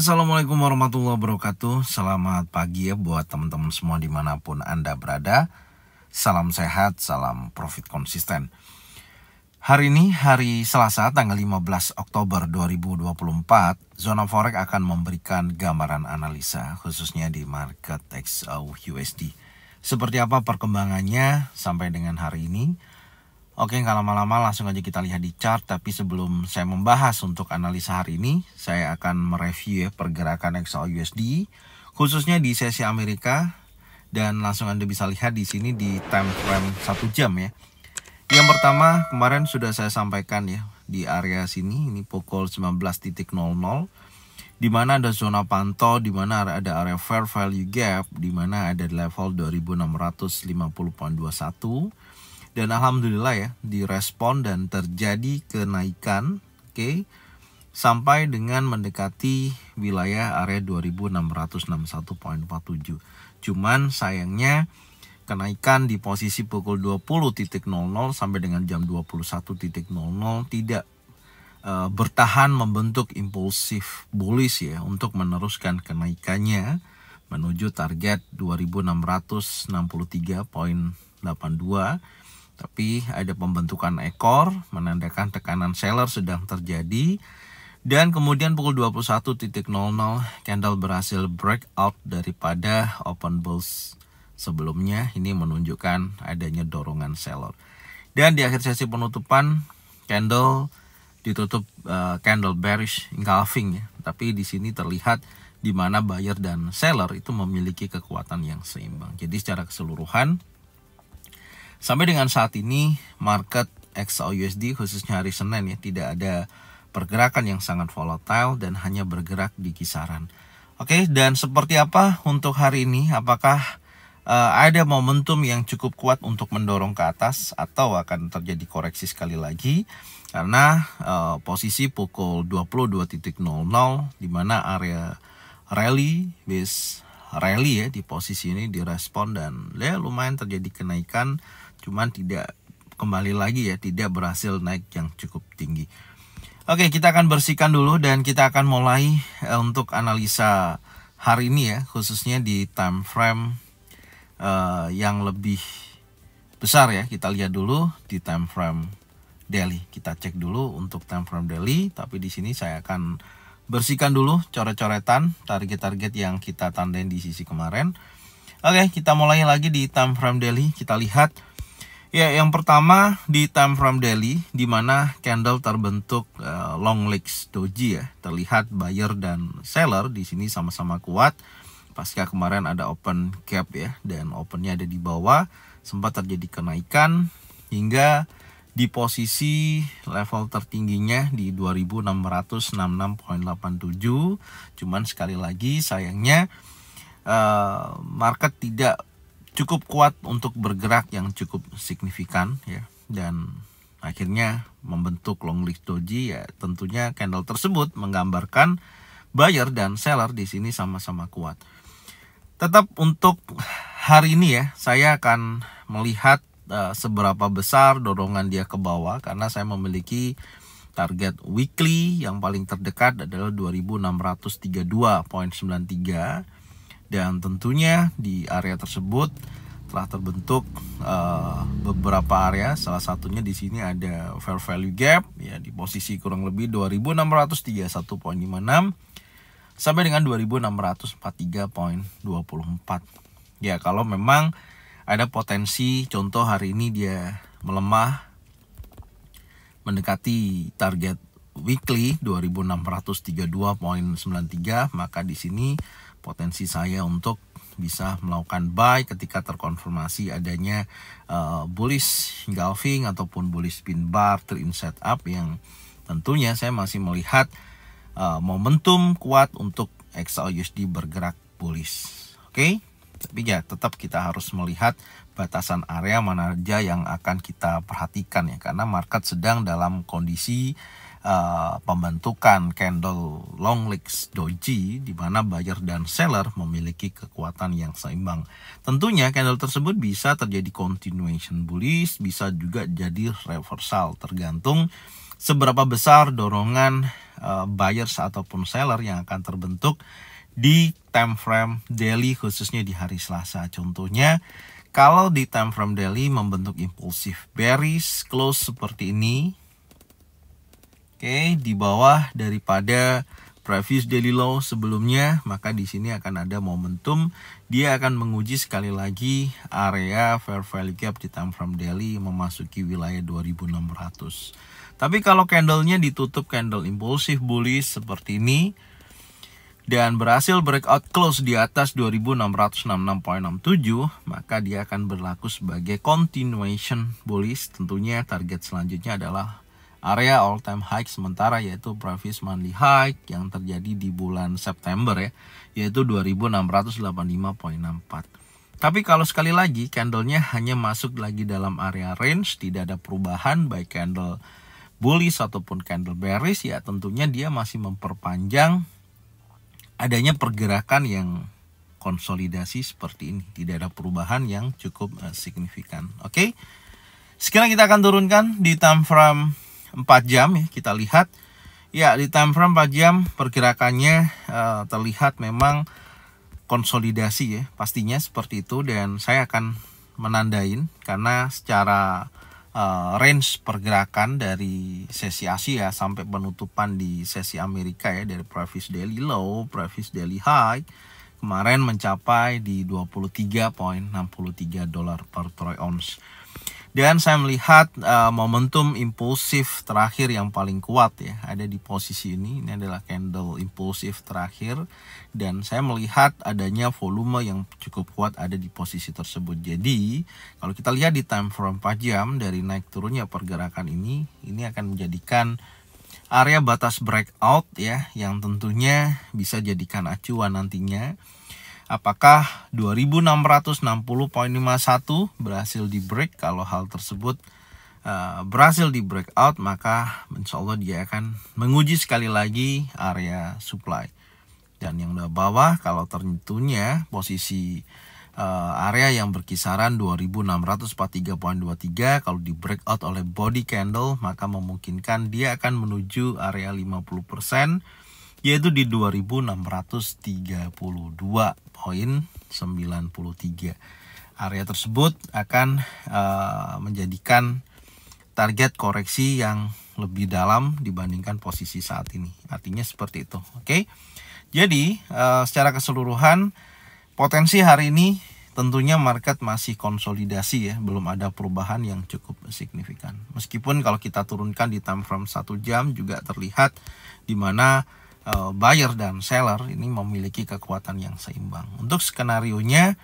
Assalamualaikum warahmatullahi wabarakatuh Selamat pagi ya buat teman-teman semua dimanapun Anda berada Salam sehat, salam profit konsisten Hari ini hari Selasa tanggal 15 Oktober 2024 Zona Forex akan memberikan gambaran analisa khususnya di market XAU USD Seperti apa perkembangannya sampai dengan hari ini Oke, nggak lama-lama langsung aja kita lihat di chart. Tapi sebelum saya membahas untuk analisa hari ini, saya akan mereview ya pergerakan XAU USD, khususnya di sesi Amerika. Dan langsung Anda bisa lihat di sini di time frame 1 jam ya. Yang pertama, kemarin sudah saya sampaikan ya, di area sini, ini pukul 19.00, di mana ada zona pantau, di mana ada area fair value gap, di mana ada level 2650.21 dan alhamdulillah ya direspon dan terjadi kenaikan oke okay, sampai dengan mendekati wilayah area 2661.47 cuman sayangnya kenaikan di posisi pukul 20.00 sampai dengan jam 21.00 tidak e, bertahan membentuk impulsif bullish ya untuk meneruskan kenaikannya menuju target 2663.82 tapi ada pembentukan ekor menandakan tekanan seller sedang terjadi dan kemudian pukul 21.00 candle berhasil break out daripada open bulls sebelumnya ini menunjukkan adanya dorongan seller dan di akhir sesi penutupan candle ditutup uh, candle bearish engulfing ya tapi di sini terlihat di mana buyer dan seller itu memiliki kekuatan yang seimbang jadi secara keseluruhan Sampai dengan saat ini market XAUUSD khususnya hari Senin ya tidak ada pergerakan yang sangat volatile dan hanya bergerak di kisaran. Oke, dan seperti apa untuk hari ini? Apakah uh, ada momentum yang cukup kuat untuk mendorong ke atas atau akan terjadi koreksi sekali lagi? Karena uh, posisi pukul 22.00 di mana area rally base rally ya di posisi ini direspon dan ya lumayan terjadi kenaikan cuman tidak kembali lagi ya tidak berhasil naik yang cukup tinggi oke kita akan bersihkan dulu dan kita akan mulai eh, untuk analisa hari ini ya khususnya di time frame uh, yang lebih besar ya kita lihat dulu di time frame daily kita cek dulu untuk time frame daily tapi di sini saya akan bersihkan dulu coret-coretan target-target yang kita tandain di sisi kemarin oke kita mulai lagi di time frame daily kita lihat Ya, yang pertama di time frame daily di mana candle terbentuk uh, long legs doji ya. Terlihat buyer dan seller di sini sama-sama kuat. Pasca kemarin ada open cap ya dan opennya ada di bawah, sempat terjadi kenaikan hingga di posisi level tertingginya di 2666.87. Cuman sekali lagi sayangnya uh, market tidak cukup kuat untuk bergerak yang cukup signifikan ya dan akhirnya membentuk long list doji ya tentunya candle tersebut menggambarkan buyer dan seller di sini sama-sama kuat. Tetap untuk hari ini ya saya akan melihat uh, seberapa besar dorongan dia ke bawah karena saya memiliki target weekly yang paling terdekat adalah 2632.93 dan tentunya di area tersebut telah terbentuk uh, beberapa area salah satunya di sini ada fair value gap ya di posisi kurang lebih 2631.56 sampai dengan 2643.24 ya kalau memang ada potensi contoh hari ini dia melemah mendekati target weekly 2632.93 maka di sini potensi saya untuk bisa melakukan buy ketika terkonfirmasi adanya uh, bullish engulfing ataupun bullish pin bar trend setup yang tentunya saya masih melihat uh, momentum kuat untuk XAUUSD bergerak bullish. Oke. Okay? Tapi ya tetap kita harus melihat batasan area mana aja yang akan kita perhatikan ya karena market sedang dalam kondisi uh, pembentukan candle long legs doji di mana buyer dan seller memiliki kekuatan yang seimbang. Tentunya candle tersebut bisa terjadi continuation bullish, bisa juga jadi reversal tergantung seberapa besar dorongan uh, buyers ataupun seller yang akan terbentuk di time frame daily khususnya di hari Selasa. Contohnya kalau di time frame daily membentuk impulsif bearish close seperti ini Oke, di bawah daripada previous daily low sebelumnya, maka di sini akan ada momentum dia akan menguji sekali lagi area fair value gap di time frame daily memasuki wilayah 2600. Tapi kalau candlenya ditutup candle impulsif bullish seperti ini, dan berhasil breakout close di atas 2666.67 maka dia akan berlaku sebagai continuation bullish tentunya target selanjutnya adalah area all time high sementara yaitu previous monthly high yang terjadi di bulan September ya yaitu 2685.64 tapi kalau sekali lagi candlenya hanya masuk lagi dalam area range tidak ada perubahan baik candle bullish ataupun candle bearish ya tentunya dia masih memperpanjang adanya pergerakan yang konsolidasi seperti ini tidak ada perubahan yang cukup eh, signifikan oke okay? sekarang kita akan turunkan di time frame 4 jam ya kita lihat ya di time frame 4 jam pergerakannya uh, terlihat memang konsolidasi ya pastinya seperti itu dan saya akan menandain karena secara uh, range pergerakan dari sesi Asia sampai penutupan di sesi Amerika ya dari previous daily low, previous daily high kemarin mencapai di 23.63 dolar per troy ounce. Dan saya melihat uh, momentum impulsif terakhir yang paling kuat ya ada di posisi ini. Ini adalah candle impulsif terakhir dan saya melihat adanya volume yang cukup kuat ada di posisi tersebut. Jadi kalau kita lihat di time frame 4 jam dari naik turunnya pergerakan ini, ini akan menjadikan area batas breakout ya yang tentunya bisa jadikan acuan nantinya apakah 2660.51 berhasil di break kalau hal tersebut uh, berhasil di breakout maka insya Allah dia akan menguji sekali lagi area supply dan yang udah bawah kalau tentunya posisi uh, area yang berkisaran 2643.23 kalau di breakout oleh body candle maka memungkinkan dia akan menuju area 50% yaitu di 2632 poin 93. Area tersebut akan uh, menjadikan target koreksi yang lebih dalam dibandingkan posisi saat ini. Artinya seperti itu. Oke. Jadi, uh, secara keseluruhan potensi hari ini tentunya market masih konsolidasi ya, belum ada perubahan yang cukup signifikan. Meskipun kalau kita turunkan di time frame 1 jam juga terlihat di mana Eh, buyer dan seller ini memiliki kekuatan yang seimbang. Untuk skenario nya,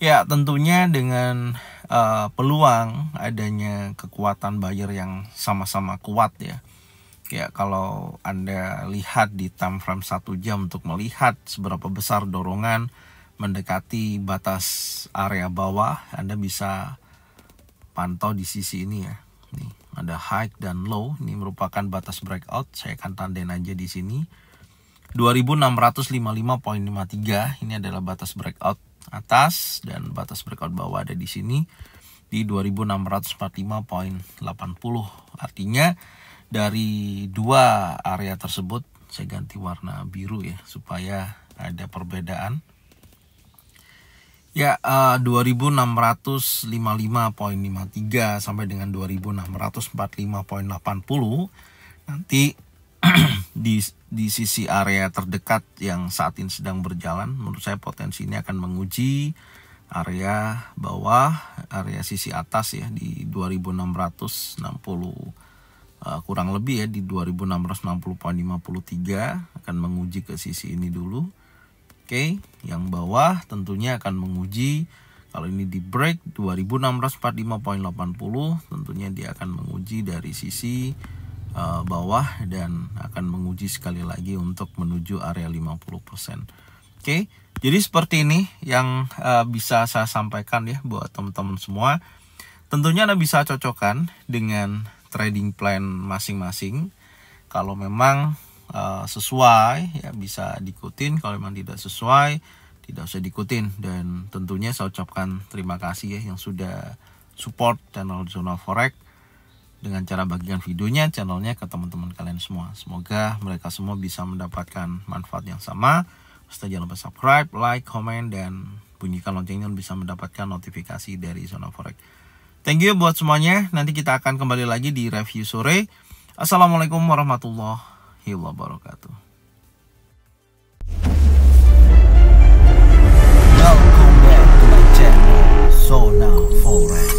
ya tentunya dengan uh, peluang adanya kekuatan buyer yang sama-sama kuat ya. Ya kalau Anda lihat di time frame satu jam untuk melihat seberapa besar dorongan mendekati batas area bawah Anda bisa pantau di sisi ini ya. Nih, ada high dan low, ini merupakan batas breakout. Saya akan tandain aja di sini 2655.53 ini adalah batas breakout atas dan batas breakout bawah ada di sini di 2645.80 artinya dari dua area tersebut saya ganti warna biru ya supaya ada perbedaan ya eh, uh, 2655.53 sampai dengan 2645.80 nanti di di sisi area terdekat yang saat ini sedang berjalan menurut saya potensi ini akan menguji area bawah area sisi atas ya di 2660 uh, eh, kurang lebih ya di 2660.53 akan menguji ke sisi ini dulu oke okay. yang bawah tentunya akan menguji kalau ini di break 2645.80 tentunya dia akan menguji dari sisi Eh, bawah dan akan menguji sekali lagi untuk menuju area 50%. Oke, jadi seperti ini yang eh, bisa saya sampaikan ya buat teman-teman semua. Tentunya Anda bisa cocokkan dengan trading plan masing-masing. Kalau memang eh, sesuai ya bisa diikutin, kalau memang tidak sesuai tidak usah diikutin dan tentunya saya ucapkan terima kasih ya yang sudah support channel Zona Forex dengan cara bagikan videonya, channelnya ke teman-teman kalian semua. Semoga mereka semua bisa mendapatkan manfaat yang sama. Serta jangan lupa subscribe, like, comment, dan bunyikan loncengnya bisa mendapatkan notifikasi dari Zona Forex. Thank you buat semuanya. Nanti kita akan kembali lagi di review sore. Assalamualaikum warahmatullahi wabarakatuh. Welcome back to my channel, Zona Forex.